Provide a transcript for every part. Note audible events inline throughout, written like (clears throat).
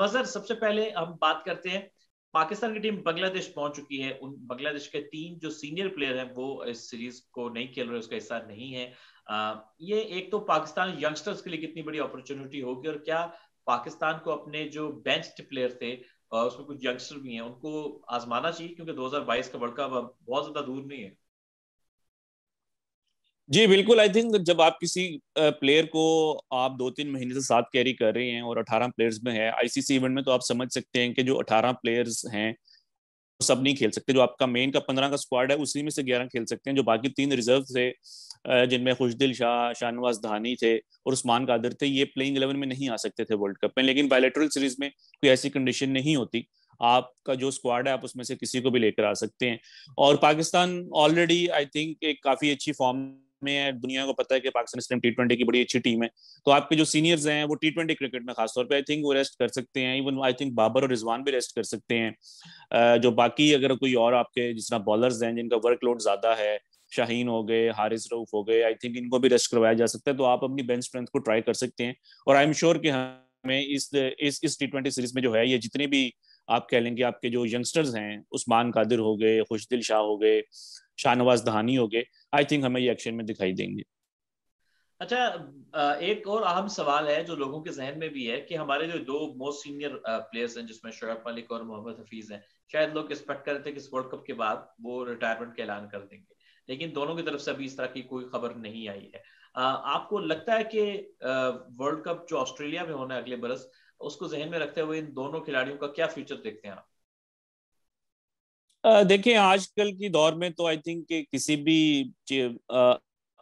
मजर सबसे पहले हम बात करते हैं पाकिस्तान की टीम बांग्लादेश पहुंच चुकी है उन बांग्लादेश के तीन जो सीनियर प्लेयर हैं वो इस सीरीज को नहीं खेल रहे उसका हिस्सा नहीं है आ, ये एक तो पाकिस्तान यंगस्टर्स के लिए कितनी बड़ी अपॉर्चुनिटी होगी और क्या पाकिस्तान को अपने जो बेंच प्लेयर थे उसमें कुछ यंगस्टर भी हैं उनको आजमाना चाहिए क्योंकि 2022 का वर्ल्ड कप बहुत ज्यादा दूर नहीं है जी बिल्कुल आई थिंक जब आप किसी प्लेयर को आप दो तीन महीने से साथ कैरी कर रहे हैं और अठारह प्लेयर्स में है आईसीसी इवेंट में तो आप समझ सकते हैं कि जो अठारह प्लेयर्स हैं सब नहीं खेल सकते जो आपका मेन का पंद्रह का स्क्वाड है उसी में से ग्यारह खेल सकते हैं जो बाकी तीन रिजर्व थे जिनमें खुशदिल शाह शाहनवाज धानी थे और उस्मान कादर थे ये प्लेइंग इलेवन में नहीं आ सकते थे वर्ल्ड कप में लेकिन बायोलेट्रल सीरीज में कोई ऐसी कंडीशन नहीं होती आपका जो स्क्वाड है आप उसमें से किसी को भी लेकर आ सकते हैं और पाकिस्तान ऑलरेडी आई थिंक एक काफी अच्छी फॉर्म में है दुनिया को पता है कि पाकिस्तान इस टी ट्वेंटी की बड़ी अच्छी टीम है तो आपके जो सीनियर्स हैं वो टी ट्वेंटी क्रिकेट में खासतौर पर आई थिंक वो रेस्ट कर सकते हैं इवन आई थिंक बाबर और रिजवान भी रेस्ट कर सकते हैं जो बाकी अगर कोई और आपके जिस तरह बॉलर्स हैं जिनका वर्कलोड ज्यादा है शाहीन हो गए हारिस रऊफ हो गए आई थिंक इनको भी रेस्ट करवाया जा सकता है तो आप अपनी बेंच स्ट्रेंथ को ट्राई कर सकते हैं और आई एम श्योर कि हमें इस इस इस टी ट्वेंटी सीरीज में जो है ये जितने भी आप कह लेंगे आपके जो यंगस्टर्स हैं उस्मान कादिर हो गए खुशदिल शाह हो गए शाहनवाज दहानी हो गए आई थिंक हमें ये एक्शन में दिखाई देंगे अच्छा एक और अहम सवाल है जो लोगों के जहन में भी है कि हमारे जो दो मोस्ट सीनियर प्लेयर्स हैं जिसमें शुएब मलिक और मोहम्मद हफीज हैं शायद लोग एक्सपेक्ट कर रहे थे कि इस वर्ल्ड कप के बाद वो रिटायरमेंट का ऐलान कर देंगे लेकिन दोनों की तरफ से अभी इस तरह की कोई खबर नहीं आई है आपको लगता है कि वर्ल्ड कप जो ऑस्ट्रेलिया में होना है अगले बरस उसको जहन में रखते हुए इन दोनों खिलाड़ियों का क्या फ्यूचर देखते हैं आप देखिए आजकल की दौर में तो आई थिंक किसी भी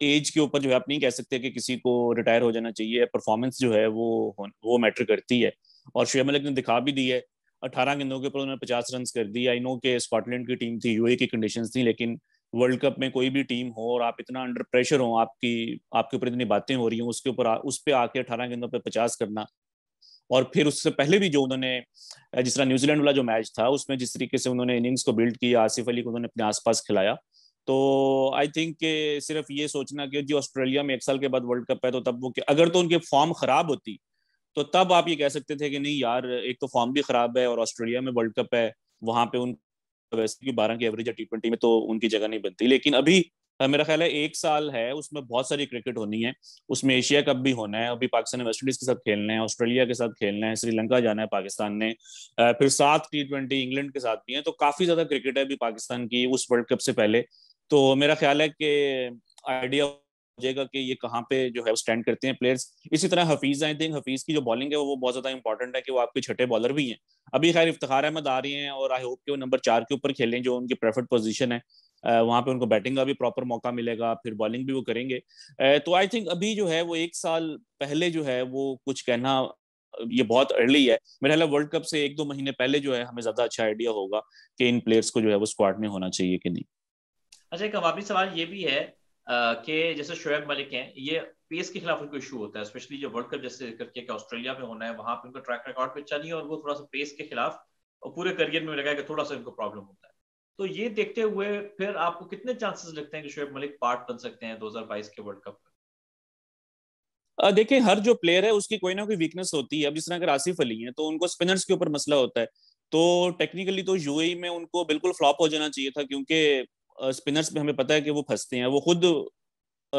एज के ऊपर जो है आप नहीं कह सकते कि किसी को रिटायर हो जाना चाहिए परफॉर्मेंस जो है वो वो मैटर करती है और शुभ मलिक ने दिखा भी दी है अठारह गेंदों के ऊपर उन्होंने पचास रन कर दिए आई नो के स्कॉटलैंड की टीम थी यूए की कंडीशन थी लेकिन वर्ल्ड कप में कोई भी टीम हो और आप इतना अंडर प्रेशर हो आपकी आपके ऊपर इतनी बातें हो रही हो उसके ऊपर उस पर आके अठारह गेंदों पर पचास करना और फिर उससे पहले भी जो उन्होंने जिस तरह न्यूजीलैंड वाला जो मैच था उसमें जिस तरीके से उन्होंने इनिंग्स को बिल्ड किया आसिफ अली को उन्होंने अपने आसपास खिलाया तो आई थिंक के सिर्फ ये सोचना कि जी ऑस्ट्रेलिया में एक साल के बाद वर्ल्ड कप है तो तब वो अगर तो उनकी फॉर्म खराब होती तो तब आप ये कह सकते थे कि नहीं यार एक तो फॉर्म भी खराब है और ऑस्ट्रेलिया में वर्ल्ड कप है वहां पे उन वैसे की बारह की एवरेज है टी ट्वेंटी में तो उनकी जगह नहीं बनती लेकिन अभी मेरा ख्याल है एक साल है उसमें बहुत सारी क्रिकेट होनी है उसमें एशिया कप भी होना है अभी पाकिस्तान ने वेस्ट इंडीज के साथ खेलना है ऑस्ट्रेलिया के साथ खेलना है श्रीलंका जाना है पाकिस्तान ने फिर सात टी ट्वेंटी इंग्लैंड के साथ भी है तो काफी ज्यादा क्रिकेट है अभी पाकिस्तान की उस वर्ल्ड कप से पहले तो मेरा ख्याल है कि आइडिया हो जाएगा कि ये कहाँ पे जो है स्टैंड करते हैं प्लेयर्स इसी तरह हफीज आई थिंक हफीज की जो बॉलिंग है वो बहुत ज्यादा इंपॉर्टेंट है कि वो आपके छठे बॉलर भी हैं अभी खैर इफ्तार अहमद आ रही हैं और आई होप कि वो नंबर चार के ऊपर खेलें जो उनकी प्रेफर्ड पोजीशन है वहाँ पे उनको बैटिंग का भी प्रॉपर मौका मिलेगा फिर बॉलिंग भी वो करेंगे तो आई थिंक अभी जो है वो एक साल पहले जो है वो कुछ कहना ये बहुत अर्ली है मेरा ख्याल वर्ल्ड कप से एक दो महीने पहले जो है हमें ज्यादा अच्छा आइडिया होगा कि इन प्लेयर्स को जो है वो स्क्वाड में होना चाहिए कि नहीं अच्छा एक आवामी सवाल ये भी है कि जैसे शोएब मलिक हैं ये पेस के खिलाफ उनको इशू होता है स्पेशली जो वर्ल्ड कप जैसे करके कि ऑस्ट्रेलिया में होना है वहां पे उनका ट्रैक रिकॉर्ड पे अच्छा नहीं है और वो थोड़ा सा पेस के खिलाफ और पूरे करियर में लगा कि थोड़ा सा उनको प्रॉब्लम होता है तो ये देखते हुए फिर आपको कितने चांसेस लगते हैं कि शुएब मलिक पार्ट बन सकते हैं 2022 के वर्ल्ड कप देखिए हर जो प्लेयर है उसकी कोई ना कोई वीकनेस होती है अब जिस तरह अगर आसिफ अली है तो उनको स्पिनर्स के ऊपर मसला होता है तो टेक्निकली तो यूएई में उनको बिल्कुल फ्लॉप हो जाना चाहिए था क्योंकि स्पिनर्स में हमें पता है कि वो फंसते हैं वो खुद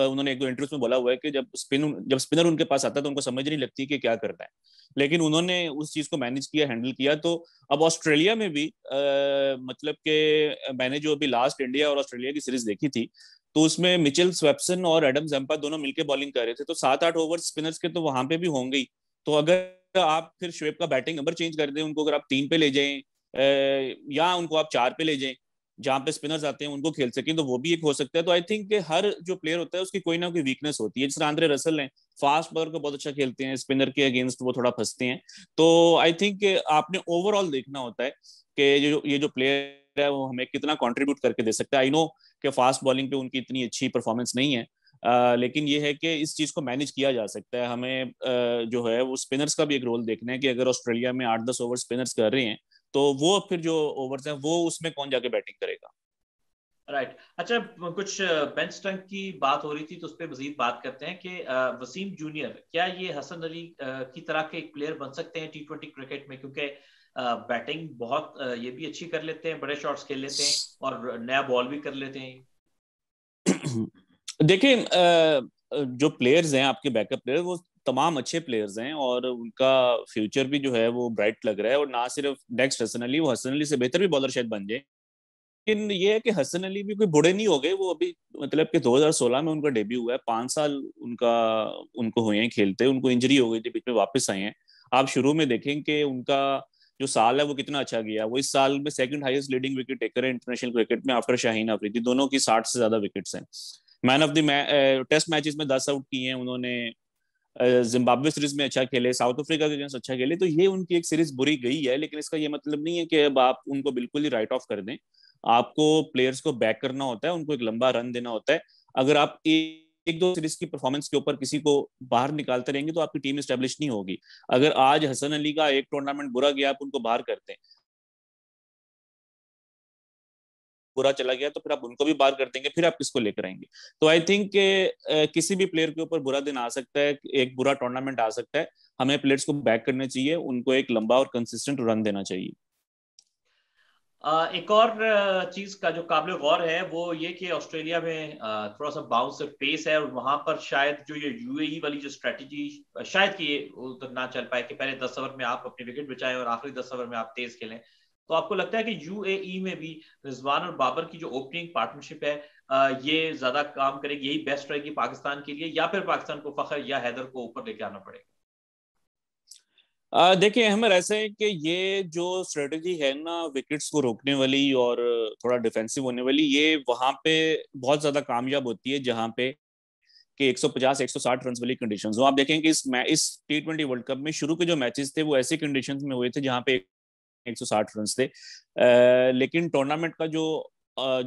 उन्होंने एक दो इंटरव्यूज में बोला हुआ है कि जब स्पिन जब स्पिनर उनके पास आता है तो उनको समझ नहीं लगती कि क्या करना है लेकिन उन्होंने उस चीज को मैनेज किया हैंडल किया तो अब ऑस्ट्रेलिया में भी आ, मतलब के मैंने जो अभी लास्ट इंडिया और ऑस्ट्रेलिया की सीरीज देखी थी तो उसमें मिचेल स्वेप्सन और एडम जम्पा दोनों मिलकर बॉलिंग कर रहे थे तो सात आठ ओवर स्पिनर्स के तो वहां पे भी होंगे ही तो अगर आप फिर श्वेब का बैटिंग नंबर चेंज कर दें उनको अगर आप तीन पे ले जाएं या उनको आप चार पे ले जाएं जहाँ पे स्पिनर्स आते हैं उनको खेल सके तो वो भी एक हो सकता है तो आई थिंक हर जो प्लेयर होता है उसकी कोई ना कोई वीकनेस होती है जिस तरह आंद्रे रसल है फास्ट बॉलर को बहुत अच्छा खेलते हैं स्पिनर के अगेंस्ट वो थोड़ा फंसते हैं तो आई थिंक आपने ओवरऑल देखना होता है कि ये ये जो प्लेयर है वो हमें कितना कॉन्ट्रीब्यूट करके दे सकता है आई नो कि फास्ट बॉलिंग पे उनकी इतनी अच्छी परफॉर्मेंस नहीं है आ, लेकिन ये है कि इस चीज को मैनेज किया जा सकता है हमें आ, जो है वो स्पिनर्स का भी एक रोल देखना है कि अगर ऑस्ट्रेलिया में आठ दस ओवर स्पिनर्स कर रहे हैं तो वो फिर जो ओवर्स हैं वो उसमें कौन जाके बैटिंग करेगा राइट right. अच्छा कुछ बेंच स्ट्रेंथ की बात हो रही थी तो उस पर मजीद बात करते हैं कि वसीम जूनियर क्या ये हसन अली की तरह के एक प्लेयर बन सकते हैं टी ट्वेंटी क्रिकेट में क्योंकि बैटिंग बहुत ये भी अच्छी कर लेते हैं बड़े शॉट्स खेल लेते हैं और नया बॉल भी कर लेते हैं (clears throat) देखिए जो प्लेयर्स हैं आपके बैकअप प्लेयर वो तमाम अच्छे प्लेयर्स हैं और उनका फ्यूचर भी जो है वो ब्राइट लग रहा है और ना सिर्फ नेक्स्ट हसन अली वो हसन अली से बेहतर भी बॉलर शायद बन जाए लेकिन ये है कि हसन अली भी कोई बुढ़े नहीं हो गए वो अभी मतलब कि 2016 में उनका डेब्यू हुआ है पांच साल उनका उनको हुए हैं खेलते उनको इंजरी हो गई थी बीच में वापस आए हैं आप शुरू में देखें कि उनका जो साल है वो कितना अच्छा गया वो इस साल में second highest leading wicket taker है इंटरनेशनल क्रिकेट में आफ्टर शाहीन आफरीदी दोनों की साठ से ज्यादा विकेट्स हैं man of the test matches में दस आउट किए हैं उन्होंने जिम्बाब्वे सीरीज में अच्छा खेले साउथ अफ्रीका के अगेंस्ट अच्छा खेले तो ये उनकी एक सीरीज बुरी गई है लेकिन इसका ये मतलब नहीं है कि अब आप उनको बिल्कुल ही राइट ऑफ कर दें आपको प्लेयर्स को बैक करना होता है उनको एक लंबा रन देना होता है अगर आप एक एक दो सीरीज की परफॉर्मेंस के ऊपर किसी को बाहर निकालते रहेंगे तो आपकी टीम स्टेब्लिश नहीं होगी अगर आज हसन अली का एक टूर्नामेंट बुरा गया आप उनको बाहर करते हैं बुरा चला गया तो फिर आप उनको भी बार कर देंगे फिर आप किसको लेकर आएंगे तो आई थिंक किसी भी प्लेयर के ऊपर बुरा दिन आ सकता है एक बुरा टूर्नामेंट आ सकता है हमें प्लेयर्स को बैक करना चाहिए उनको एक लंबा और कंसिस्टेंट रन देना चाहिए एक और चीज का जो काबिल गौर है वो ये कि ऑस्ट्रेलिया में थोड़ा सा बाउंस पेस है और वहां पर शायद जो ये यूएई e वाली जो स्ट्रेटजी शायद कि ये तो ना चल पाए कि पहले दस ओवर में आप अपनी विकेट बचाएं और आखिरी दस ओवर में आप तेज खेलें तो आपको लगता है कि यूएई e में भी रिजवान और बाबर की जो ओपनिंग पार्टनरशिप है ये ज्यादा काम करेगी यही बेस्ट रहेगी पाकिस्तान के लिए या फिर पाकिस्तान को फखर या हैदर को ऊपर लेके आना पड़ेगा देखिए अहमद ऐसे है कि ये जो स्ट्रेटजी है ना विकेट्स को रोकने वाली और थोड़ा डिफेंसिव होने वाली ये वहां पे बहुत ज्यादा कामयाब होती है जहां पे कि 150 160 रन वाली कंडीशन आप देखें कि इस इस टी ट्वेंटी वर्ल्ड कप में शुरू के जो मैचेस थे वो ऐसी कंडीशन में हुए थे जहाँ पे एक सौ साठ रन थे लेकिन टूर्नामेंट का जो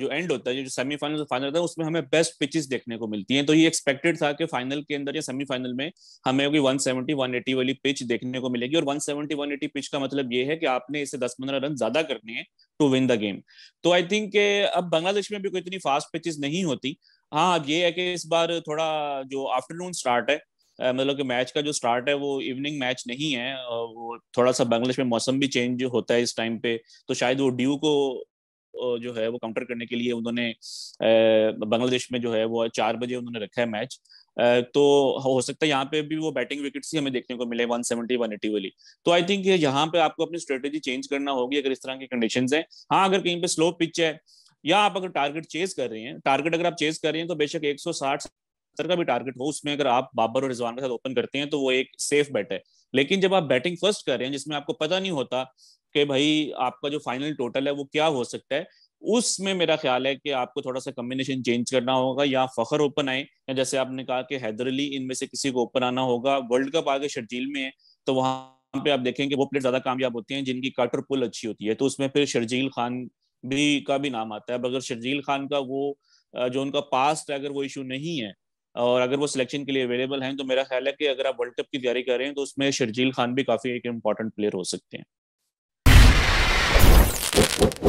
जो एंड होता है जो सेमीफाइनल फाइनल होता है उसमें हमें बेस्ट पिचेस देखने को मिलती हैं तो ये एक्सपेक्टेड था कि फाइनल के अंदर या सेमीफाइनल में हमें होगी 170 180 वाली पिच देखने को मिलेगी और 170 180 पिच का मतलब ये है कि आपने इसे 10-15 रन ज्यादा करने हैं टू विन द गेम तो आई थिंक अब बांग्लादेश में भी कोई इतनी फास्ट पिचेस नहीं होती हाँ अब ये है कि इस बार थोड़ा जो आफ्टरनून स्टार्ट है मतलब कि मैच का जो स्टार्ट है वो इवनिंग मैच नहीं है वो थोड़ा सा बांग्लादेश में मौसम भी चेंज होता है इस टाइम पे तो शायद वो ड्यू को जो है वो काउंटर करने के लिए उन्होंने बांग्लादेश में जो है वो चार बजे उन्होंने रखा है मैच तो हो सकता है यहाँ पे भी वो बैटिंग विकेट ही हमें देखने को मिले 170 180 वाली तो आई थिंक यहाँ पे आपको अपनी स्ट्रेटेजी चेंज करना होगी अगर इस तरह की कंडीशन है हाँ अगर कहीं पे स्लो पिच है या आप अगर टारगेट चेज कर रहे हैं टारगेट अगर आप चेज कर रहे हैं तो बेशक 160 का भी टारगेट हो उसमें अगर आप बाबर और रिजवान के साथ ओपन करते हैं तो वो एक सेफ बैट है लेकिन जब आप बैटिंग फर्स्ट कर रहे हैं जिसमें आपको पता नहीं होता कि भाई आपका जो फाइनल टोटल है वो क्या हो सकता है उसमें मेरा ख्याल है कि आपको थोड़ा सा कम्बिनेशन चेंज करना होगा या फखर ओपन आए या जैसे आपने कहा कि हैदर अली इनमें से किसी को ओपन आना होगा वर्ल्ड कप आगे शर्जील में है तो वहां पे आप देखेंगे वो प्लेयर ज्यादा कामयाब होते हैं जिनकी कट और पुल अच्छी होती है तो उसमें फिर शर्जील खान भी का भी नाम आता है अब अगर शर्जील खान का वो जो उनका पास्ट है अगर वो इशू नहीं है और अगर वो सिलेक्शन के लिए अवेलेबल हैं तो मेरा ख्याल है कि अगर आप वर्ल्ड कप की तैयारी कर रहे हैं तो उसमें शर्जील खान भी काफ़ी एक इम्पोर्टेंट प्लेयर हो सकते हैं